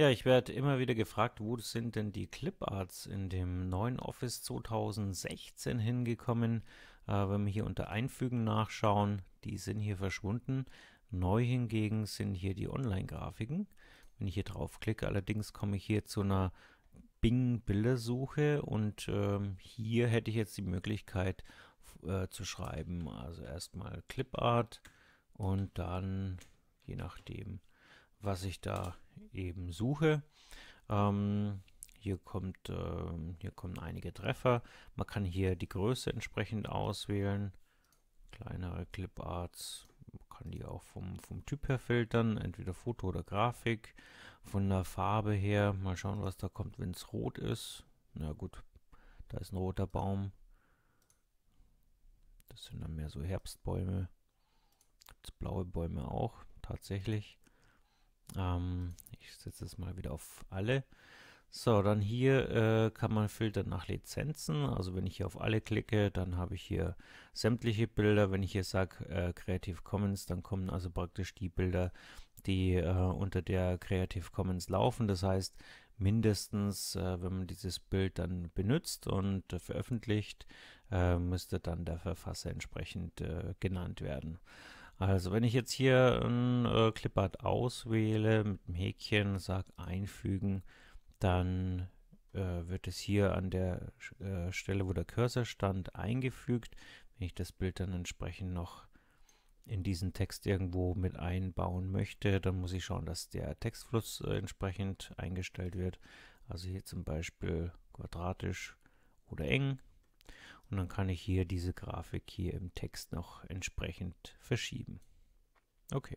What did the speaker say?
Ja, ich werde immer wieder gefragt, wo sind denn die Cliparts in dem neuen Office 2016 hingekommen? Äh, wenn wir hier unter Einfügen nachschauen, die sind hier verschwunden. Neu hingegen sind hier die Online-Grafiken. Wenn ich hier draufklicke, allerdings komme ich hier zu einer Bing-Bildersuche und ähm, hier hätte ich jetzt die Möglichkeit äh, zu schreiben. Also erstmal Clipart und dann je nachdem was ich da eben suche. Ähm, hier, kommt, äh, hier kommen einige Treffer. Man kann hier die Größe entsprechend auswählen. Kleinere Cliparts. Man kann die auch vom, vom Typ her filtern. Entweder Foto oder Grafik. Von der Farbe her. Mal schauen, was da kommt, wenn es rot ist. Na gut, da ist ein roter Baum. Das sind dann mehr so Herbstbäume. Gibt blaue Bäume auch, tatsächlich. Ähm, ich setze es mal wieder auf alle. So, dann hier äh, kann man filtern nach Lizenzen. Also wenn ich hier auf alle klicke, dann habe ich hier sämtliche Bilder. Wenn ich hier sage äh, Creative Commons, dann kommen also praktisch die Bilder, die äh, unter der Creative Commons laufen. Das heißt, mindestens, äh, wenn man dieses Bild dann benutzt und äh, veröffentlicht, äh, müsste dann der Verfasser entsprechend genannt werden. Also wenn ich jetzt hier ein äh, Clipart auswähle mit dem Häkchen, sage einfügen, dann äh, wird es hier an der äh, Stelle, wo der Cursor stand, eingefügt. Wenn ich das Bild dann entsprechend noch in diesen Text irgendwo mit einbauen möchte, dann muss ich schauen, dass der Textfluss äh, entsprechend eingestellt wird. Also hier zum Beispiel quadratisch oder eng und dann kann ich hier diese Grafik hier im Text noch entsprechend verschieben. Okay.